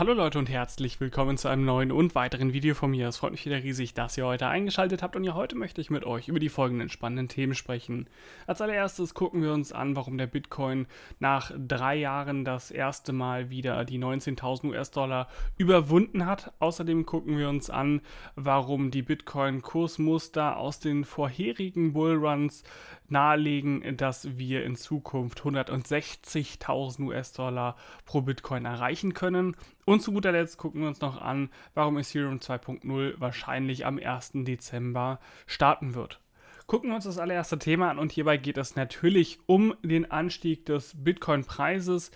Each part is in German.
Hallo Leute und herzlich willkommen zu einem neuen und weiteren Video von mir. Es freut mich wieder riesig, dass ihr heute eingeschaltet habt und ja, heute möchte ich mit euch über die folgenden spannenden Themen sprechen. Als allererstes gucken wir uns an, warum der Bitcoin nach drei Jahren das erste Mal wieder die 19.000 US-Dollar überwunden hat. Außerdem gucken wir uns an, warum die Bitcoin-Kursmuster aus den vorherigen Bullruns nahelegen, dass wir in Zukunft 160.000 US-Dollar pro Bitcoin erreichen können und zu guter Letzt gucken wir uns noch an, warum Ethereum 2.0 wahrscheinlich am 1. Dezember starten wird. Gucken wir uns das allererste Thema an und hierbei geht es natürlich um den Anstieg des Bitcoin-Preises,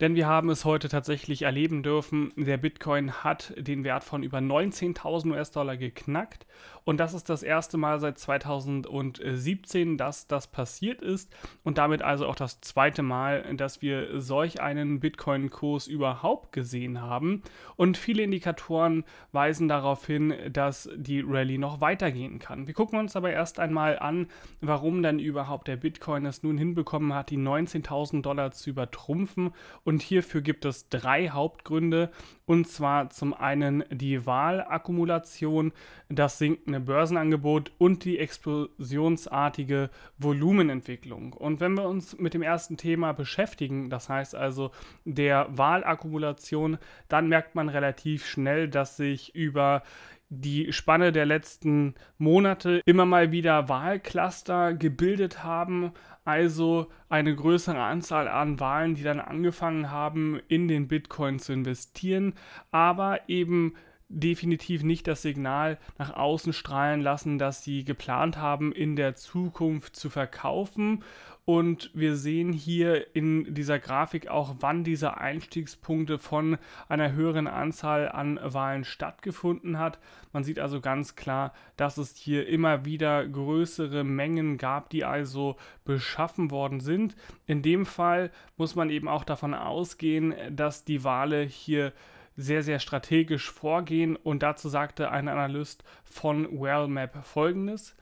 denn wir haben es heute tatsächlich erleben dürfen. Der Bitcoin hat den Wert von über 19.000 US-Dollar geknackt und das ist das erste Mal seit 2017, dass das passiert ist. Und damit also auch das zweite Mal, dass wir solch einen Bitcoin-Kurs überhaupt gesehen haben. Und viele Indikatoren weisen darauf hin, dass die Rallye noch weitergehen kann. Wir gucken uns aber erst einmal an, warum dann überhaupt der Bitcoin es nun hinbekommen hat, die 19.000 Dollar zu übertrumpfen. Und hierfür gibt es drei Hauptgründe. Und zwar zum einen die Wahlakkumulation, das sinkende kleine Börsenangebot und die explosionsartige Volumenentwicklung. Und wenn wir uns mit dem ersten Thema beschäftigen, das heißt also der Wahlakkumulation, dann merkt man relativ schnell, dass sich über die Spanne der letzten Monate immer mal wieder Wahlcluster gebildet haben, also eine größere Anzahl an Wahlen, die dann angefangen haben, in den Bitcoin zu investieren, aber eben definitiv nicht das Signal nach außen strahlen lassen, dass sie geplant haben, in der Zukunft zu verkaufen. Und wir sehen hier in dieser Grafik auch, wann diese Einstiegspunkte von einer höheren Anzahl an Wahlen stattgefunden hat. Man sieht also ganz klar, dass es hier immer wieder größere Mengen gab, die also beschaffen worden sind. In dem Fall muss man eben auch davon ausgehen, dass die Wale hier sehr, sehr strategisch vorgehen. Und dazu sagte ein Analyst von WellMap folgendes.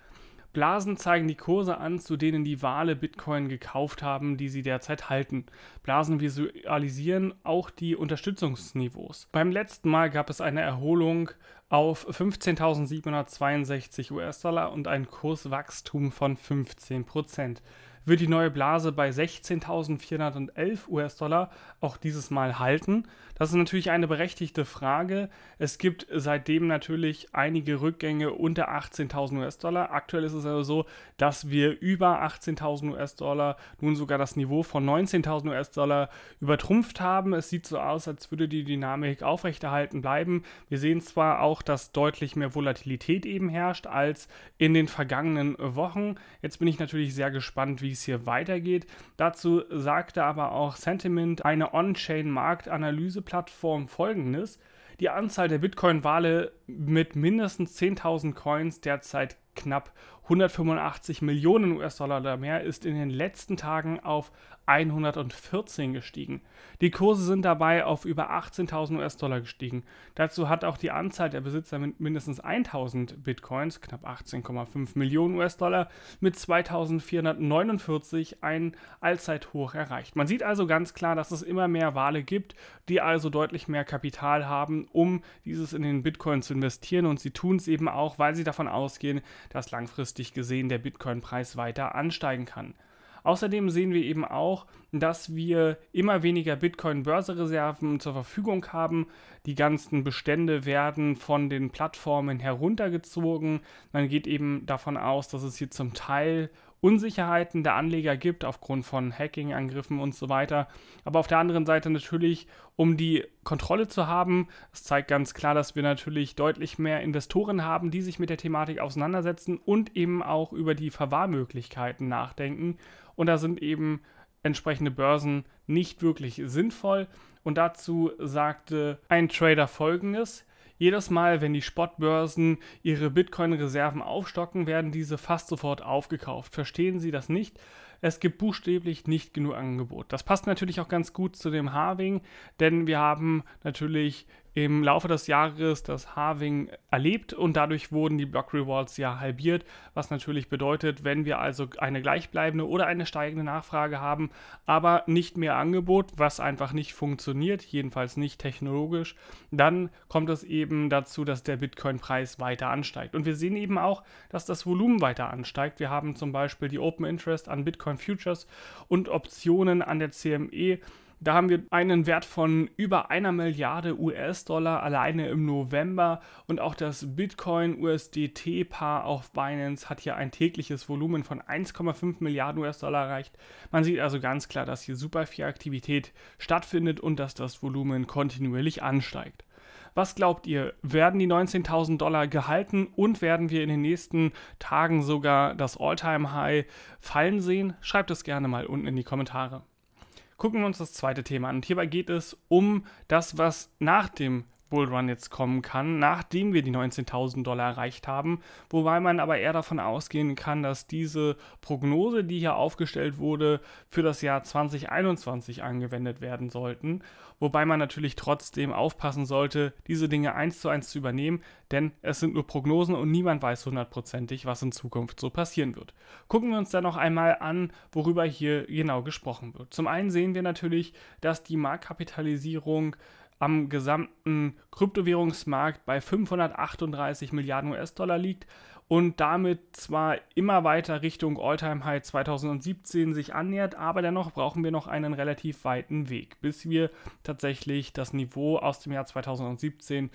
Blasen zeigen die Kurse an, zu denen die Wale Bitcoin gekauft haben, die sie derzeit halten. Blasen visualisieren auch die Unterstützungsniveaus. Beim letzten Mal gab es eine Erholung auf 15.762 US-Dollar und ein Kurswachstum von 15 Prozent wird die neue Blase bei 16.411 US-Dollar auch dieses Mal halten? Das ist natürlich eine berechtigte Frage. Es gibt seitdem natürlich einige Rückgänge unter 18.000 US-Dollar. Aktuell ist es also so, dass wir über 18.000 US-Dollar nun sogar das Niveau von 19.000 US-Dollar übertrumpft haben. Es sieht so aus, als würde die Dynamik aufrechterhalten bleiben. Wir sehen zwar auch, dass deutlich mehr Volatilität eben herrscht als in den vergangenen Wochen. Jetzt bin ich natürlich sehr gespannt, wie es hier weitergeht. Dazu sagte aber auch Sentiment, eine On-Chain-Marktanalyse-Plattform, folgendes. Die Anzahl der Bitcoin-Wale mit mindestens 10.000 Coins derzeit knapp 185 Millionen US-Dollar oder mehr ist in den letzten Tagen auf 114 gestiegen. Die Kurse sind dabei auf über 18.000 US-Dollar gestiegen. Dazu hat auch die Anzahl der Besitzer mit mindestens 1.000 Bitcoins, knapp 18,5 Millionen US-Dollar, mit 2.449 ein Allzeithoch erreicht. Man sieht also ganz klar, dass es immer mehr Wale gibt, die also deutlich mehr Kapital haben, um dieses in den Bitcoin zu investieren. Und sie tun es eben auch, weil sie davon ausgehen, dass langfristig langfristig gesehen der Bitcoin-Preis weiter ansteigen kann. Außerdem sehen wir eben auch, dass wir immer weniger Bitcoin-Börsereserven zur Verfügung haben. Die ganzen Bestände werden von den Plattformen heruntergezogen. Man geht eben davon aus, dass es hier zum Teil Unsicherheiten der Anleger gibt aufgrund von Hacking-Angriffen und so weiter. Aber auf der anderen Seite natürlich, um die Kontrolle zu haben. Es zeigt ganz klar, dass wir natürlich deutlich mehr Investoren haben, die sich mit der Thematik auseinandersetzen und eben auch über die Verwahrmöglichkeiten nachdenken. Und da sind eben entsprechende Börsen nicht wirklich sinnvoll. Und dazu sagte ein Trader folgendes. Jedes Mal, wenn die Spotbörsen ihre Bitcoin-Reserven aufstocken, werden diese fast sofort aufgekauft. Verstehen Sie das nicht? Es gibt buchstäblich nicht genug Angebot. Das passt natürlich auch ganz gut zu dem Harving, denn wir haben natürlich im Laufe des Jahres das Halving erlebt und dadurch wurden die Block Rewards ja halbiert, was natürlich bedeutet, wenn wir also eine gleichbleibende oder eine steigende Nachfrage haben, aber nicht mehr Angebot, was einfach nicht funktioniert, jedenfalls nicht technologisch, dann kommt es eben dazu, dass der Bitcoin-Preis weiter ansteigt. Und wir sehen eben auch, dass das Volumen weiter ansteigt. Wir haben zum Beispiel die Open Interest an Bitcoin Futures und Optionen an der CME da haben wir einen Wert von über einer Milliarde US-Dollar alleine im November und auch das Bitcoin-USDT-Paar auf Binance hat hier ein tägliches Volumen von 1,5 Milliarden US-Dollar erreicht. Man sieht also ganz klar, dass hier super viel Aktivität stattfindet und dass das Volumen kontinuierlich ansteigt. Was glaubt ihr, werden die 19.000 Dollar gehalten und werden wir in den nächsten Tagen sogar das All-Time-High fallen sehen? Schreibt es gerne mal unten in die Kommentare gucken wir uns das zweite Thema an. Und hierbei geht es um das, was nach dem Bullrun jetzt kommen kann, nachdem wir die 19.000 Dollar erreicht haben. Wobei man aber eher davon ausgehen kann, dass diese Prognose, die hier aufgestellt wurde, für das Jahr 2021 angewendet werden sollten. Wobei man natürlich trotzdem aufpassen sollte, diese Dinge eins zu eins zu übernehmen, denn es sind nur Prognosen und niemand weiß hundertprozentig, was in Zukunft so passieren wird. Gucken wir uns dann noch einmal an, worüber hier genau gesprochen wird. Zum einen sehen wir natürlich, dass die Marktkapitalisierung am gesamten Kryptowährungsmarkt bei 538 Milliarden US-Dollar liegt und damit zwar immer weiter Richtung Alltime High 2017 sich annähert, aber dennoch brauchen wir noch einen relativ weiten Weg, bis wir tatsächlich das Niveau aus dem Jahr 2017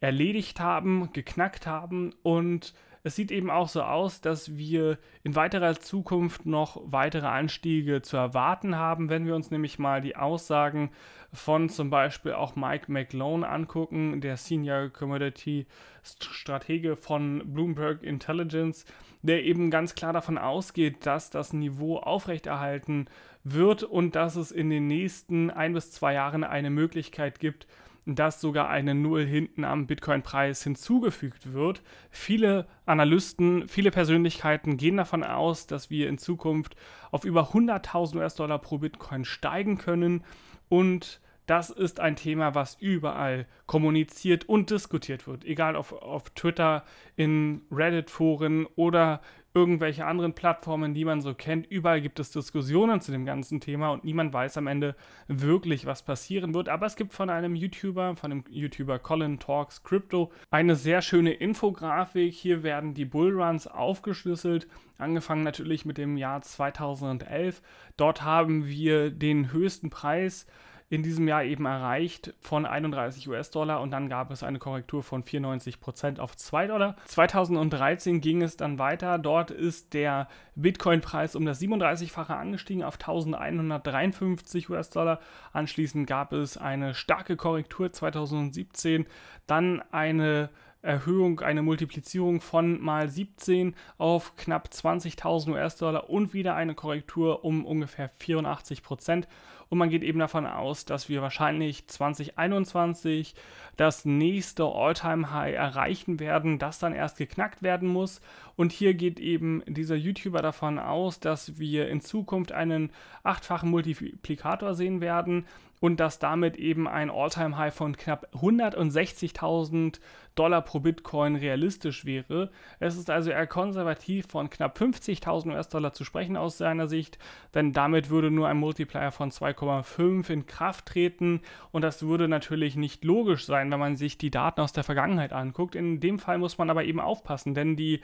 erledigt haben, geknackt haben und es sieht eben auch so aus, dass wir in weiterer Zukunft noch weitere Anstiege zu erwarten haben. Wenn wir uns nämlich mal die Aussagen von zum Beispiel auch Mike McLone angucken, der Senior Commodity Stratege von Bloomberg Intelligence, der eben ganz klar davon ausgeht, dass das Niveau aufrechterhalten wird und dass es in den nächsten ein bis zwei Jahren eine Möglichkeit gibt, dass sogar eine Null hinten am Bitcoin-Preis hinzugefügt wird. Viele Analysten, viele Persönlichkeiten gehen davon aus, dass wir in Zukunft auf über 100.000 US-Dollar pro Bitcoin steigen können und das ist ein Thema, was überall kommuniziert und diskutiert wird. Egal auf, auf Twitter, in Reddit-Foren oder irgendwelche anderen Plattformen, die man so kennt. Überall gibt es Diskussionen zu dem ganzen Thema und niemand weiß am Ende wirklich, was passieren wird. Aber es gibt von einem YouTuber, von dem YouTuber Colin Talks Crypto, eine sehr schöne Infografik. Hier werden die Bullruns aufgeschlüsselt, angefangen natürlich mit dem Jahr 2011. Dort haben wir den höchsten Preis in diesem Jahr eben erreicht von 31 US-Dollar und dann gab es eine Korrektur von 94 Prozent auf 2 Dollar. 2013 ging es dann weiter. Dort ist der Bitcoin-Preis um das 37-fache angestiegen auf 1153 US-Dollar. Anschließend gab es eine starke Korrektur 2017, dann eine Erhöhung, eine Multiplizierung von mal 17 auf knapp 20.000 US-Dollar und wieder eine Korrektur um ungefähr 84 Prozent. Und man geht eben davon aus, dass wir wahrscheinlich 2021 das nächste All-Time-High erreichen werden, das dann erst geknackt werden muss. Und hier geht eben dieser YouTuber davon aus, dass wir in Zukunft einen achtfachen Multiplikator sehen werden und dass damit eben ein All-Time-High von knapp 160.000 Dollar pro Bitcoin realistisch wäre. Es ist also eher konservativ von knapp 50.000 US-Dollar zu sprechen aus seiner Sicht, denn damit würde nur ein Multiplier von 2, 2,5 in Kraft treten. Und das würde natürlich nicht logisch sein, wenn man sich die Daten aus der Vergangenheit anguckt. In dem Fall muss man aber eben aufpassen, denn die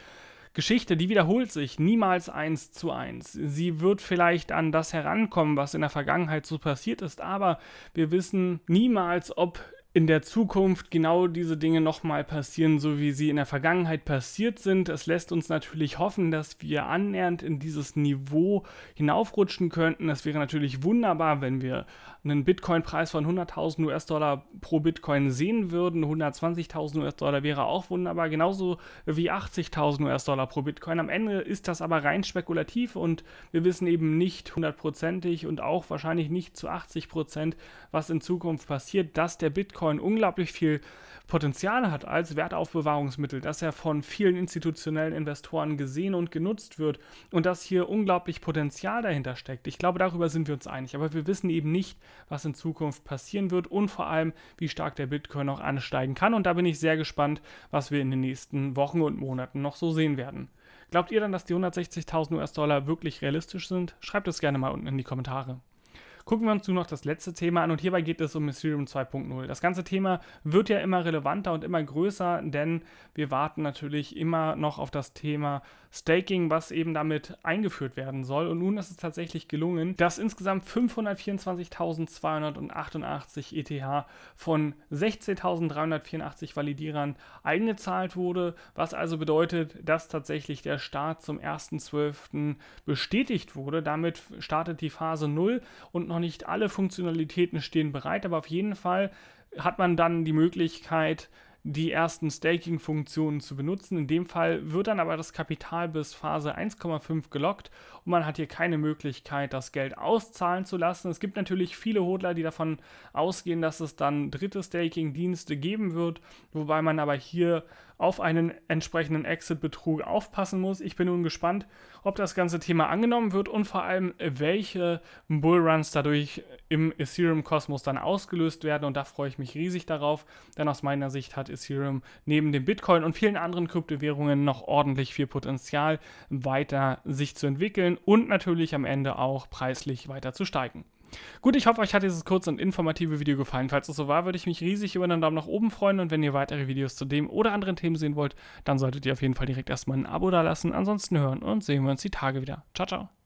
Geschichte, die wiederholt sich niemals eins zu eins. Sie wird vielleicht an das herankommen, was in der Vergangenheit so passiert ist, aber wir wissen niemals, ob in der Zukunft genau diese Dinge nochmal passieren, so wie sie in der Vergangenheit passiert sind. Es lässt uns natürlich hoffen, dass wir annähernd in dieses Niveau hinaufrutschen könnten. Es wäre natürlich wunderbar, wenn wir einen Bitcoin-Preis von 100.000 US-Dollar pro Bitcoin sehen würden. 120.000 US-Dollar wäre auch wunderbar, genauso wie 80.000 US-Dollar pro Bitcoin. Am Ende ist das aber rein spekulativ und wir wissen eben nicht hundertprozentig und auch wahrscheinlich nicht zu 80 Prozent, was in Zukunft passiert, dass der Bitcoin Bitcoin unglaublich viel Potenzial hat als Wertaufbewahrungsmittel, dass er von vielen institutionellen Investoren gesehen und genutzt wird und dass hier unglaublich Potenzial dahinter steckt. Ich glaube, darüber sind wir uns einig, aber wir wissen eben nicht, was in Zukunft passieren wird und vor allem, wie stark der Bitcoin noch ansteigen kann. Und da bin ich sehr gespannt, was wir in den nächsten Wochen und Monaten noch so sehen werden. Glaubt ihr dann, dass die 160.000 US-Dollar wirklich realistisch sind? Schreibt es gerne mal unten in die Kommentare. Gucken wir uns nun noch das letzte Thema an und hierbei geht es um Ethereum 2.0. Das ganze Thema wird ja immer relevanter und immer größer, denn wir warten natürlich immer noch auf das Thema Staking, was eben damit eingeführt werden soll. Und nun ist es tatsächlich gelungen, dass insgesamt 524.288 ETH von 16.384 Validierern eingezahlt wurde, was also bedeutet, dass tatsächlich der Start zum 1.12. bestätigt wurde. Damit startet die Phase 0 und noch noch nicht alle Funktionalitäten stehen bereit, aber auf jeden Fall hat man dann die Möglichkeit, die ersten Staking-Funktionen zu benutzen. In dem Fall wird dann aber das Kapital bis Phase 1,5 gelockt und man hat hier keine Möglichkeit, das Geld auszahlen zu lassen. Es gibt natürlich viele Hodler, die davon ausgehen, dass es dann dritte Staking-Dienste geben wird, wobei man aber hier auf einen entsprechenden Exit-Betrug aufpassen muss. Ich bin nun gespannt, ob das ganze Thema angenommen wird und vor allem, welche Bullruns dadurch im Ethereum-Kosmos dann ausgelöst werden. Und da freue ich mich riesig darauf, denn aus meiner Sicht hat Ethereum neben dem Bitcoin und vielen anderen Kryptowährungen noch ordentlich viel Potenzial, weiter sich zu entwickeln und natürlich am Ende auch preislich weiter zu steigen. Gut, ich hoffe, euch hat dieses kurze und informative Video gefallen. Falls es so war, würde ich mich riesig über einen Daumen nach oben freuen und wenn ihr weitere Videos zu dem oder anderen Themen sehen wollt, dann solltet ihr auf jeden Fall direkt erstmal ein Abo da lassen. Ansonsten hören und sehen wir uns die Tage wieder. Ciao, ciao.